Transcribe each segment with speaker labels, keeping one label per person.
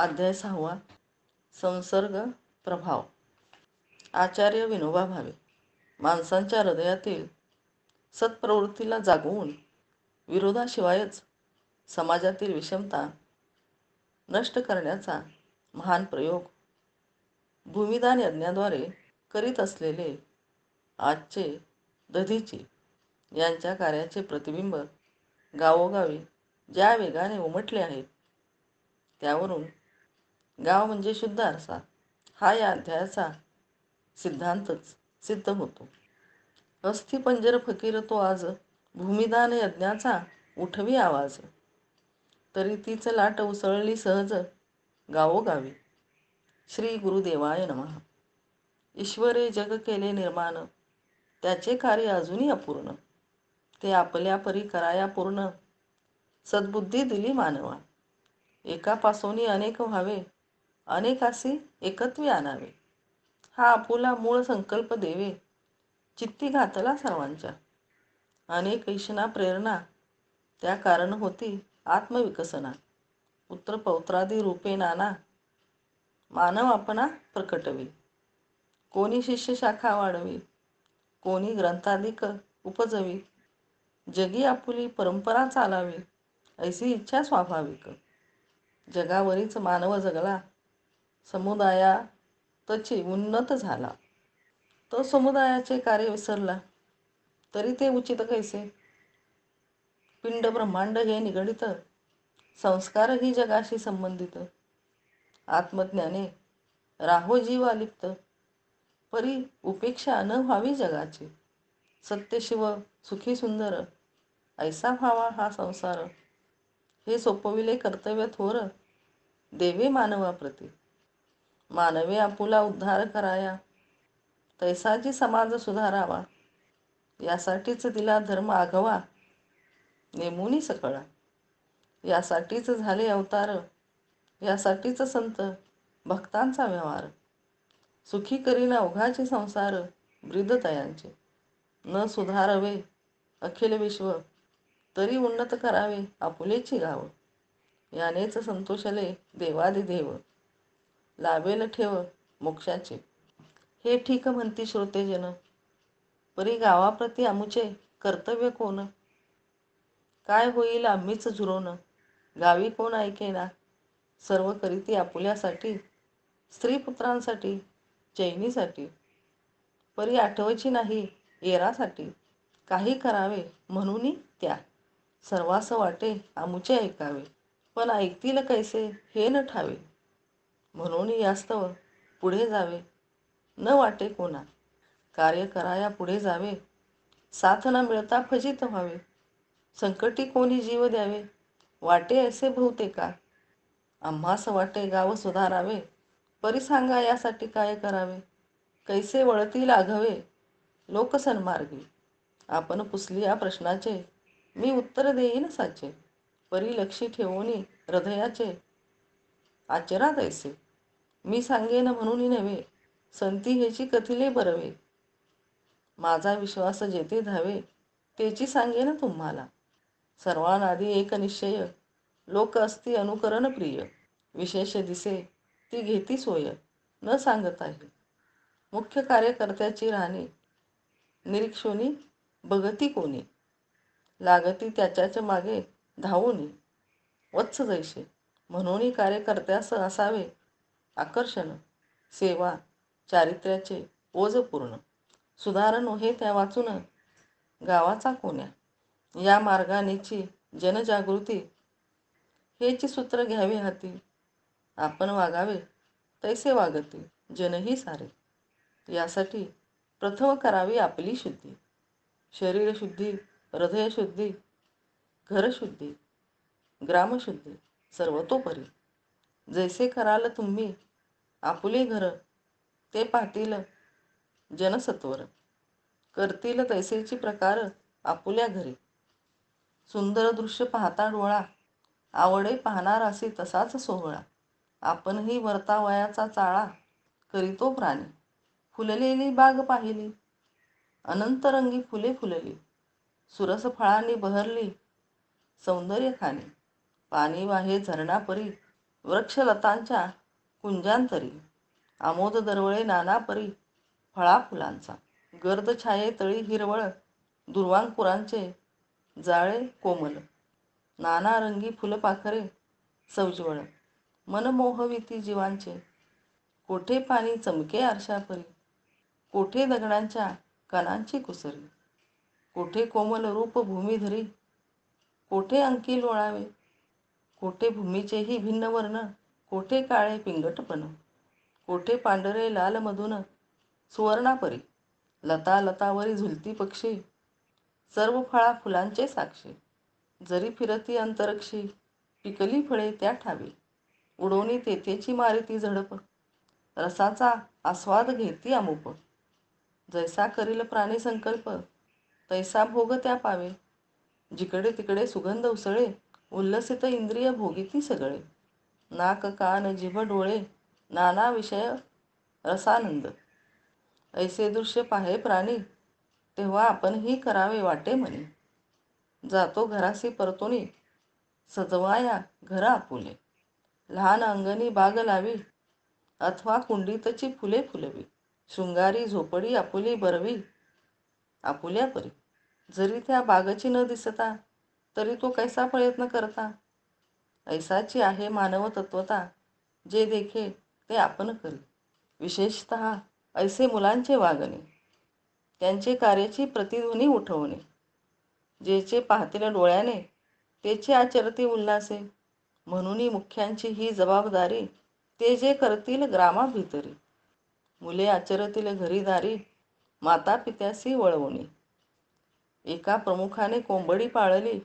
Speaker 1: अध्याय सहावा संसर्ग प्रभाव आचार्य विनोबा भावे माणसांच्या हृदयातील सत्प्रवृत्तीला जागवून विरोधाशिवायच समाजातील विषमता नष्ट करण्याचा महान प्रयोग भूमिदान यज्ञाद्वारे करीत असलेले आजचे दधीचे यांच्या कार्याचे प्रतिबिंब गावोगावी ज्या वेगाने उमटले आहेत त्यावरून गाव म्हणजे शुद्ध आरसा हा या अध्यायाचा सिद्धांतच सिद्ध होतो अस्थि पंजर फकीर तो आज भूमिदान यज्ञाचा उठवी आवाज तरी तीच लाट उसळली सहज गावोगावी श्री गुरुदेवाय नमः ईश्वरे जग केले निर्माण त्याचे कार्य अजूनही अपूर्ण ते आपल्या परी कराया पूर्ण सद्बुद्धी दिली मानवा पासोनी अनेक व्हावे अनेकासी एकत्वे आणावे हा आपुला मूळ संकल्प देवे चित्ती घातला सर्वांच्या अनेक ऐशना प्रेरणा त्या कारण होती आत्मविकसना पुत्र पौत्रादी रूपे नाना मानव आपणा प्रकटवी कोणी शिष्य शाखा वाढवी कोणी ग्रंथाधिक उपजवी जगी आपुली परंपरा चालावी अशी इच्छा स्वाभाविक जगावरीच मानव जगला समुदाया तची उन्नत झाला तो समुदायाचे कार्य विसरला तरी ते उचित कैसे पिंड ब्रह्मांड हे निगडित संस्कार ही जगाशी संबंधित आत्मज्ञाने राहो जीव अलिप्त परी उपेक्षा न व्हावी जगाची शिव सुखी सुंदर ऐसा व्हावा हा संसार हे सोपविले कर्तव्य थोर देवे मानवाप्रती मानवी आपुला उद्धार कराया तैसाची समाज सुधारावा यासाठीच दिला धर्म आघवा नेमुनी सकळा यासाठीच झाले अवतार यासाठीच संत भक्तांचा व्यवहार सुखी करीन अवघाचे संसार ब्रिदतयांचे न सुधारवे अखिल विश्व तरी उन्नत करावे आपुलेची गाव यानेच संतोषले देवादिदेव लाभेल ठेव मोक्षाचे हे ठीक म्हणती श्रोतेजन परी गावाप्रती आमुचे कर्तव्य कोण काय होईल आम्हीच झुरोन गावी कोण ऐकेना सर्व करीती आपुल्यासाठी स्त्रीपुत्रांसाठी चैनीसाठी परी आठवची नाही येरासाठी काही करावे म्हणूनही त्या सर्वास वाटे आमुचे ऐकावे पण ऐकतील कैसे हे न ठावे म्हणून यास्तव पुढे जावे न वाटे कोणा कार्य कराया पुढे जावे साथ न मिळता फजित व्हावे संकटी कोणी जीव द्यावे वाटे असे भोवते का आम्हास वाटे गाव सुधारावे परी सांगा यासाठी काय करावे कैसे वळती लागवे, लोकसन्मार्गी आपण पुसली या प्रश्नाचे मी उत्तर देईन साचे परी लक्षी ठेवून हृदयाचे आचरा ऐसे मी सांगेन म्हणूनही नव्हे संती ह्याची कथिले बरवे माझा विश्वास जेथे धावे त्याची सांगेन तुम्हाला सर्वांआधी एक निश्चय लोक असती अनुकरण प्रिय विशेष दिसे ती घेती सोय न सांगत आहे मुख्य कार्यकर्त्याची राहणे निरीक्षोनी बघती कोणी लागती त्याच्या मागे धावूनी वत्स जैसे म्हणूनही कार्यकर्त्यास असावे आकर्षण सेवा चारित्र्याचे ओजपूर्ण सुधारण हे त्या वाचून गावाचा कोण्या या मार्गानेची जनजागृती हेची सूत्र घ्यावे हाती आपण वागावे तैसे वागते जनही सारे यासाठी प्रथम करावी आपली शुद्धी शरीरशुद्धी हृदयशुद्धी घरशुद्धी ग्रामशुद्धी सर्वतोपरी जैसे कराल तुम्ही आपुले घर ते पाहतील जनसत्वर करतील तैसेची प्रकार आपुल्या घरी सुंदर दृश्य पाहता डोळा आवडे पाहणार असे तसाच सोहळा आपणही वर्तावयाचा चाळा करीतो प्राणी फुललेली बाग पाहिली अनंतरंगी फुले फुलली सुरस फळांनी बहरली सौंदर्य खाणे पाणी वाहे झरणापरी वृक्षलतांच्या कुंजांतरी आमोद दरवळे नानापरी फळा फुलांचा गर्द छाये तळी हिरवळ दुर्वांकुरांचे जाळे कोमल नाना रंगी फुलपाखरे सौजवळ मनमोहविती जीवांचे कोठे पाणी चमके आरशापरी कोठे दगडांच्या कणांची कुसरी कोठे कोमल रूप भूमिधरी कोठे अंकी लोळावे कोठे भूमीचेही भिन्न वर्ण कोठे काळे पिंगटपण कोठे पांढरे लाल मधून सुवर्णापरी लता लतावरी झुलती पक्षी सर्व फळा फुलांचे साक्षी जरी फिरती अंतरक्षी पिकली फळे त्या ठावी उडवणी तेथेची मारिती झडप रसाचा आस्वाद घेती अमुप जैसा करील प्राणी संकल्प तैसा भोग त्या पावे जिकडे तिकडे सुगंध उसळे उल्लसित इंद्रिय भोगिती सगळे नाक कान जिभ डोळे नाना विषय रसानंद ऐसे दृश्य पाहे प्राणी तेव्हा आपणही करावे वाटे म्हणे जातो घरासी परतोनी सजवाया घर आपुले लहान अंगणी बाग लावी अथवा कुंडीतची फुले फुलवी शृंगारी झोपडी आपुली बरवी आपुल्या परी जरी त्या बागची न दिसता तरी तो कैसा प्रयत्न करता ऐसाची आहे मानव तत्वता जे देखे ते आपण करी विशेषत ऐसे मुलांचे वागणे त्यांचे कार्याची प्रतिध्वनी उठवणे जेचे पाहतील डोळ्याने त्याचे आचरती उल्हासे म्हणूनही मुख्यांची ही जबाबदारी ते जे करतील ग्रामाभितरी मुले आचरतील घरीदारी माता पित्याशी वळवणे एका प्रमुखाने कोंबडी पाळली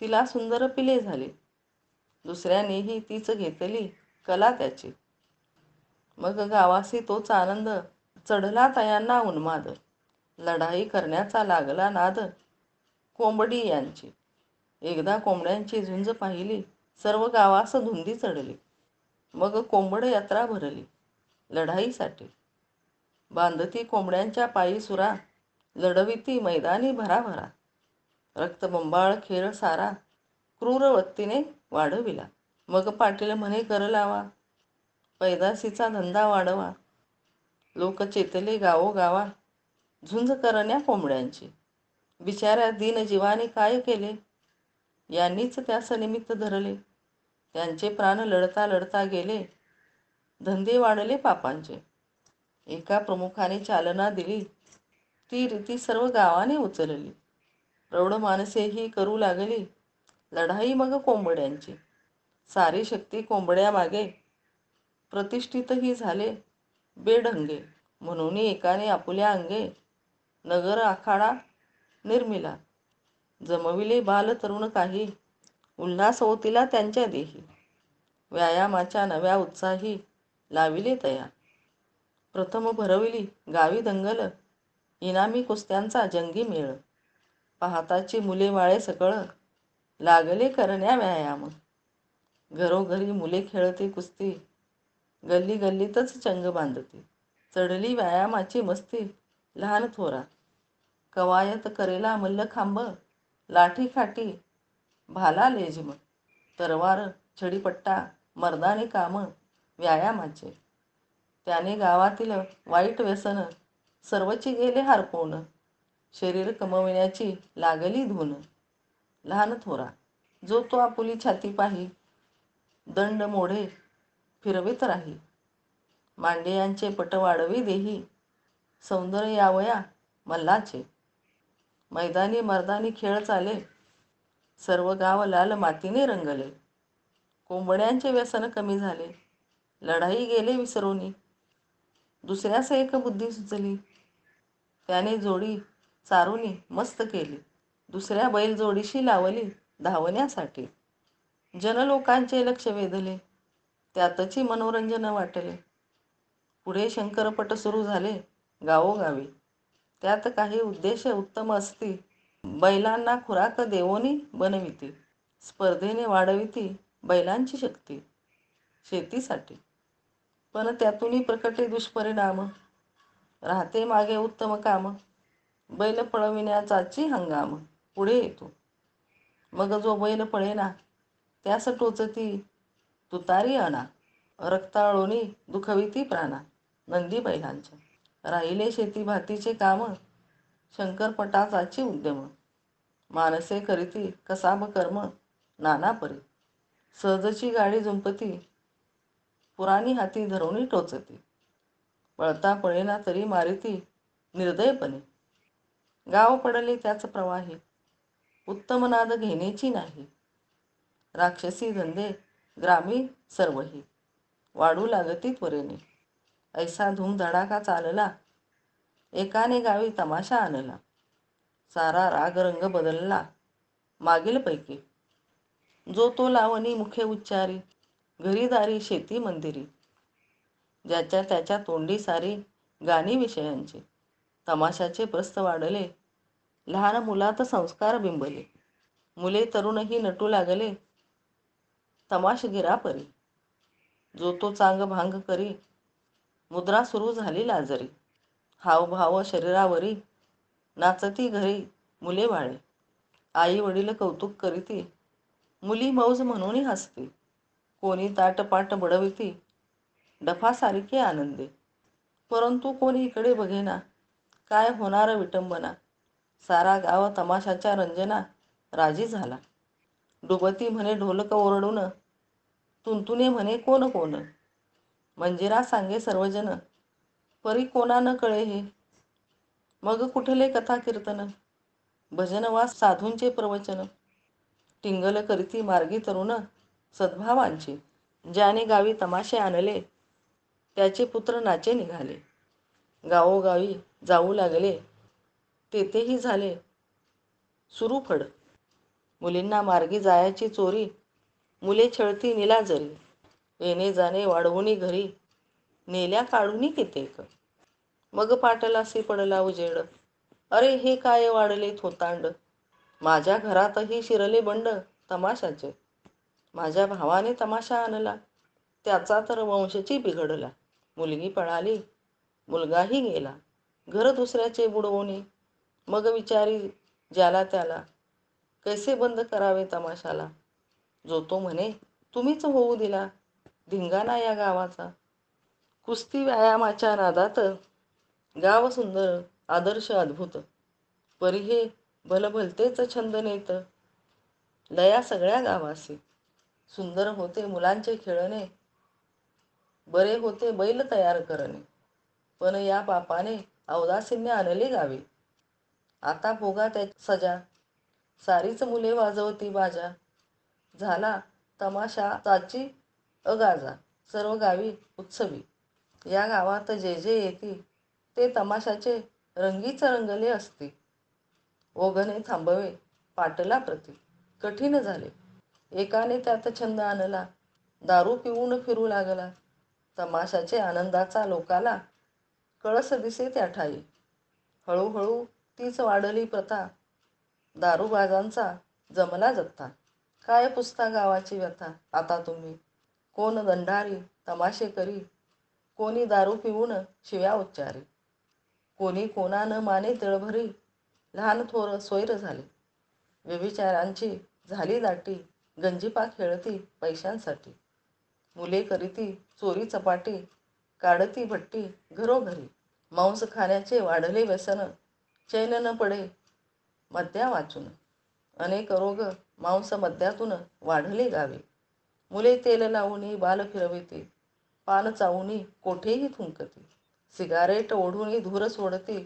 Speaker 1: तिला सुंदर पिले झाले दुसऱ्यानेही तीच घेतली कला त्याची मग गावासी तोच आनंद चढला तयांना उन्माद लढाई करण्याचा लागला नाद कोंबडी यांची एकदा कोंबड्यांची झुंज पाहिली सर्व गावास धुंदी चढली मग कोंबड यात्रा भरली लढाईसाठी बांधती कोंबड्यांच्या पायी सुरा लढविती मैदानी भराभरा रक्तबंबाळ खेळ सारा क्रूर वक्तीने वाढविला मग पाटील म्हणे कर लावा पैदासीचा धंदा वाढवा लोक चेतले गावोगावा झुंज करण्या कोंबड्यांची बिचाऱ्या दिनजीवाने काय केले यांनीच त्यास निमित्त धरले त्यांचे प्राण लढता लढता गेले धंदे वाढले पापांचे एका प्रमुखाने चालना दिली ती रीती सर्व गावाने उचलली प्रौढ माणसेही करू लागली लढाई मग कोंबड्यांची सारी शक्ती कोंबड्या मागे प्रतिष्ठितही झाले बेढंगे म्हणून एकाने आपुल्या अंगे नगर आखाडा निर्मिला जमविले बाल तरुण काही उल्हास होतीला त्यांच्या देही व्यायामाच्या नव्या उत्साही लाविले तया प्रथम भरविली गावी दंगल इनामी कुस्त्यांचा जंगी मेळ पाहताची मुले माळे सकळ लागले करण्या व्यायाम घरोघरी मुले खेळते कुस्ती गल्ली गल्लीतच चंग बांधते चढली व्यायामाची मस्ती लहान थोरा कवायत करेला मल्ल खांब लाठी खाटी भाला लेजम तरवार छडीपट्टा मर्दाने काम व्यायामाचे त्याने गावातील वाईट व्यसन सर्वची गेले हरपवणं शरीर कमविण्याची लागली धून लहान थोरा जो तो आपुली छाती पाही दंड मोढे फिरवित राही यांचे पट वाढवी देही सौंदर्य यावया मल्लाचे मैदानी मर्दानी खेळ चाले सर्व गाव लाल मातीने रंगले कोंबड्यांचे व्यसन कमी झाले लढाई गेले विसरूनी दुसऱ्यास एक बुद्धी सुचली त्याने जोडी चारुनी मस्त केली दुसऱ्या बैलजोडीशी लावली धावण्यासाठी जनलोकांचे लक्ष वेधले त्यातची मनोरंजन वाटले पुढे शंकरपट सुरू झाले गावोगावी त्यात काही उद्देश उत्तम असती बैलांना खुराक देवोनी बनविते स्पर्धेने वाढविती बैलांची शक्ती शेतीसाठी पण त्यातूनही प्रकटे दुष्परिणाम राहते मागे उत्तम काम बैल पळविण्याचाची हंगाम पुढे येतो मग जो बैल पळेना त्यास टोचती तुतारी अना रक्ताळोनी दुखविती प्राणा नंदी बैलांच्या राहिले शेती भातीचे काम शंकरपटाचाची उद्यम मानसे करीती कसाब कर्म नाना सहजची गाडी झुंपती पुराणी हाती धरूनी टोचती पळता पळेना तरी मारिती निर्दयपणे गाव पडले त्याच प्रवाही उत्तम नाद घेण्याची नाही राक्षसी धंदे ग्रामीण सर्वही वाढू लागती त्वरेने ऐसा धूमधडाका चालला एकाने गावी तमाशा आणला सारा रागरंग बदलला मागील पैकी जो तो लावणी मुखे उच्चारी घरीदारी शेती मंदिरी ज्याच्या त्याच्या तोंडी सारी गाणी विषयांची तमाशाचे प्रस्त वाढले लहान मुलात संस्कार बिंबले मुले तरुणही नटू लागले तमाश परी जो तो चांग भांग करी मुद्रा सुरू झाली लाजरी हावभाव शरीरावरी नाचती घरी मुले बाळे आई वडील कौतुक करीती मुली मौज म्हणूनही हसती कोणी ताटपाट बडविती डफासारखे आनंदे परंतु कोणी इकडे बघेना काय होणार विटंबना सारा गाव तमाशाच्या रंजना राजी झाला डुबती म्हणे ढोलक ओरडून तुंतुने म्हणे कोण कोण मंजिरा सांगे सर्वजन परी कोणानं कळे हे मग कुठले कथा कीर्तन भजनवास साधूंचे प्रवचन टिंगल करीती मार्गी तरुण सद्भावांचे ज्याने गावी तमाशे आणले त्याचे पुत्र नाचे निघाले गावोगावी जाऊ लागले तेथेही झाले सुरू फड मुलींना मार्गी जायाची चोरी मुले छळती निलाजरी येणे जाणे वाढवूनी घरी नेल्या काढूनी कित्येक मग सी पडला उजेड अरे हे काय वाढले थोतांड माझ्या घरातही शिरले बंड तमाशाचे माझ्या भावाने तमाशा आणला त्याचा तर वंशची बिघडला मुलगी पळाली मुलगाही गेला घर दुसऱ्याचे बुडवणे मग विचारी ज्याला त्याला कैसे बंद करावे तमाशाला जो तो म्हणे तुम्हीच होऊ दिला धिंगाणा या गावाचा कुस्ती व्यायामाच्या नादात गाव सुंदर आदर्श अद्भुत परी हे भलभलतेच छंद नेत लया सगळ्या गावासी सुंदर होते मुलांचे खेळणे बरे होते बैल तयार करणे पण या पापाने अवदासीने आणले गावे आता भोगा त्या सजा सारीच मुले वाजवती बाजा झाला तमाशा ताची अगाजा सर्व गावी उत्सवी या गावात जे जे येते ते तमाशाचे रंगीच रंगले असते ओघने थांबवे पाटला प्रती कठीण झाले एकाने त्यात छंद आणला दारू पिऊन फिरू लागला तमाशाचे आनंदाचा लोकाला कळस दिसे त्या ठाई हळूहळू तीच वाढली प्रथा दारूबाजांचा जमला जत्ता, काय पुस्ता गावाची व्यथा आता तुम्ही कोण दंडारी तमाशे करी कोणी दारू पिऊन शिव्या उच्चारी कोणी कोणानं माने तिळभरी लहान थोर सोयर झाले व्यभिचारांची झाली दाटी गंजिपा खेळती पैशांसाठी मुले करीती चोरी चपाटी काढती भट्टी घरोघरी मांस खाण्याचे वाढले व्यसन चैन न पडे मद्या वाचून अनेक रोग मांस मद्यातून वाढले गावे मुले तेल लावून बाल फिरविते पान चावून कोठेही थुंकते सिगारेट ओढूनही धूर सोडते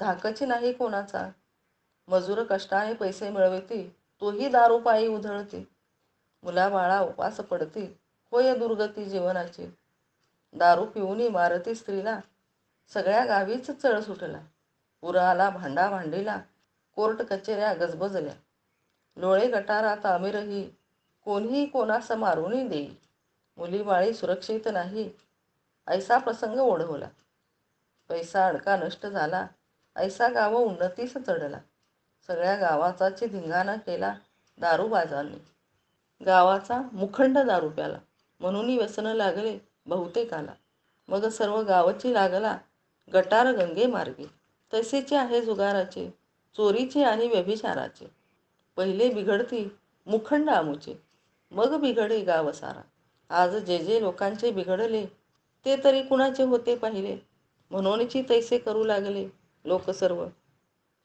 Speaker 1: धाकची नाही कोणाचा मजूर कष्टाने पैसे मिळवते तोही दारूपायी उधळते मुलाबाळा उपास पडते होय दुर्गती जीवनाची दारू पिऊन इमारती स्त्रीला सगळ्या गावीच चळ सुटला पुराला भांडा भांडीला कोर्ट कचेऱ्या गजबजल्या लोळे गटारात आमिरही कोणीही कोणास मारूनही मुली बाळी सुरक्षित नाही ऐसा प्रसंग ओढवला पैसा अडका नष्ट झाला ऐसा गाव उन्नतीस चढला सगळ्या गावाचा धिंगाणा केला बाजारने गावाचा मुखंड दारू प्याला म्हणूनही व्यसन लागले बहुतेक आला मग सर्व गावची लागला गटार गंगे मार्गे तैसेचे आहे जुगाराचे चोरीचे आणि व्यभिचाराचे पहिले बिघडती मुखंड आमूचे मग बिघडे गाव सारा आज जे जे लोकांचे बिघडले ते तरी कुणाचे होते पाहिले म्हणूनची तैसे करू लागले लोक सर्व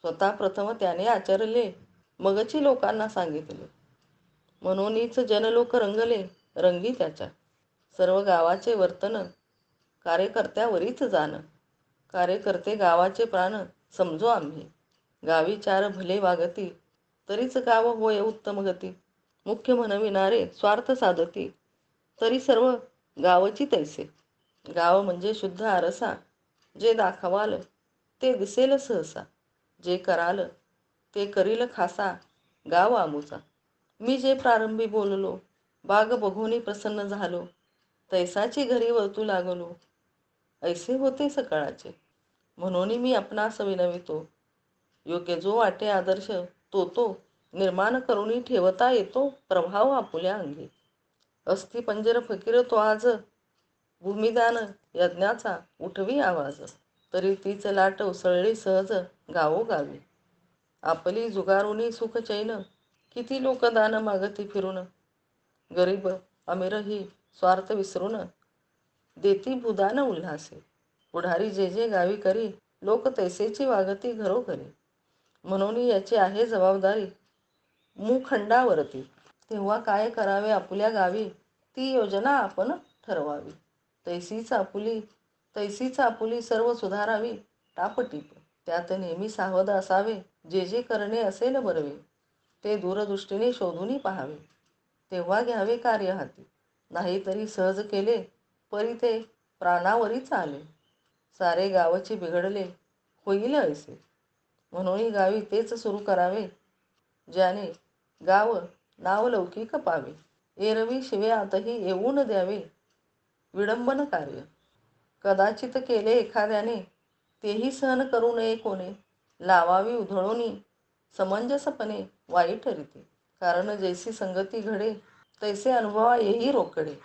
Speaker 1: स्वतः प्रथम त्याने आचरले मगची लोकांना सांगितले म्हणूनच जनलोक रंगले रंगी त्याच्या सर्व गावाचे वर्तन कार्यकर्त्यावरीच जाणं कार्यकर्ते गावाचे प्राण समजो आम्ही गावी चार भले वागती तरीच गाव होय उत्तम गती मुख्य म्हणविणारे स्वार्थ साधती तरी सर्व गावची तैसे गाव म्हणजे शुद्ध आरसा जे दाखवाल ते दिसेल सहसा जे कराल ते करील खासा गाव आमूचा मी जे प्रारंभी बोललो बाग बघूनी प्रसन्न झालो तैसाची घरी वरतू लागलो ऐसे होते सकाळचे म्हणून मी आपणास विनवितो योग्य जो वाटे आदर्श तो तो निर्माण करूनही ठेवता येतो प्रभाव आपुल्या अंगी अस्थि पंजर फकीर तो आज भूमिदान यज्ञाचा उठवी आवाज तरी तीच लाट उसळली सहज गावो गावी आपली जुगारुनी सुख चैन किती लोकदान मागती फिरून गरीब अमीरही स्वार्थ विसरून देती भूदान उल्हासे पुढारी जे जे गावी करी लोक तैसेची वागती घरो घरी म्हणून याची आहे जबाबदारी मुखंडावरती तेव्हा काय करावे आपल्या गावी ती योजना आपण ठरवावी तैसीच आपुली तैसीच आपुली सर्व सुधारावी टापटीप त्यात नेहमी सावध असावे जे जे करणे असेल बरवे ते दूरदृष्टीने शोधूनही पाहावे तेव्हा घ्यावे कार्य हाती नाहीतरी सहज केले परी ते प्राणावरीच आले सारे गावाचे बिघडले होईल ऐसे म्हणूनही गावी तेच सुरू करावे ज्याने गाव नावलौकिक पावे एरवी येऊ येऊन द्यावे विडंबन कार्य कदाचित केले एखाद्याने तेही सहन करू नये कोणे लावावी उधळोनी समंजसपणे वाईट रीती कारण जैसी संगती घडे तैसे अनुभवा येई रोकडे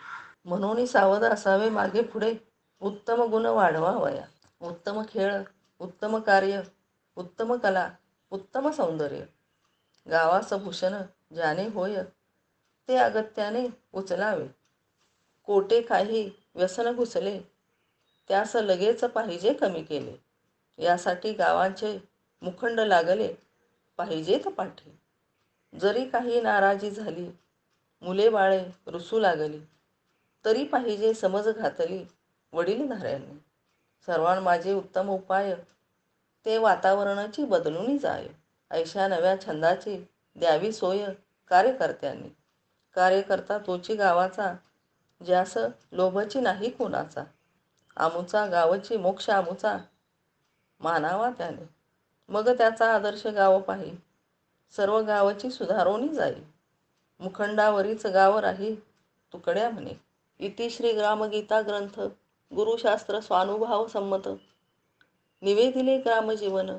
Speaker 1: म्हणून सावध असावे मागे पुढे उत्तम गुण वाढवावया उत्तम खेळ उत्तम कार्य उत्तम कला उत्तम सौंदर्य गावाचं भूषण ज्याने होय ते अगत्याने उचलावे कोटे काही व्यसन घुसले त्यास लगेच पाहिजे कमी केले यासाठी गावांचे मुखंड लागले पाहिजेत पाठी जरी काही नाराजी झाली मुले बाळे रुसू लागली तरी पाहिजे समज घातली वडील धाऱ्यांनी सर्वां माझे उत्तम उपाय ते वातावरणाची बदलून जाय ऐशा नव्या छंदाची द्यावी सोय कार्यकर्त्यांनी कार्यकर्ता तोची गावाचा ज्यास लोभची नाही कोणाचा आमूचा गावची मोक्ष आमूचा मानावा त्याने मग त्याचा आदर्श गाव पाहि सर्व गावाची सुधारवणी जाई मुखंडावरीच गाव राही तुकड्या म्हणे इति श्री ग्रामगीता ग्रंथ गुरुशास्त्र स्वानुभाव संमत निवेदिले ग्रामजीवन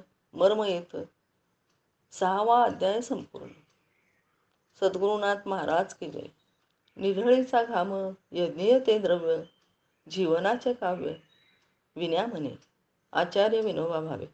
Speaker 1: मर्म येत सहावा अध्याय संपूर्ण सद्गुरुनाथ महाराज की जय घाम यज्ञीय ते द्रव्य जीवनाचे काव्य विन्या म्हणे आचार्य विनोबा भावे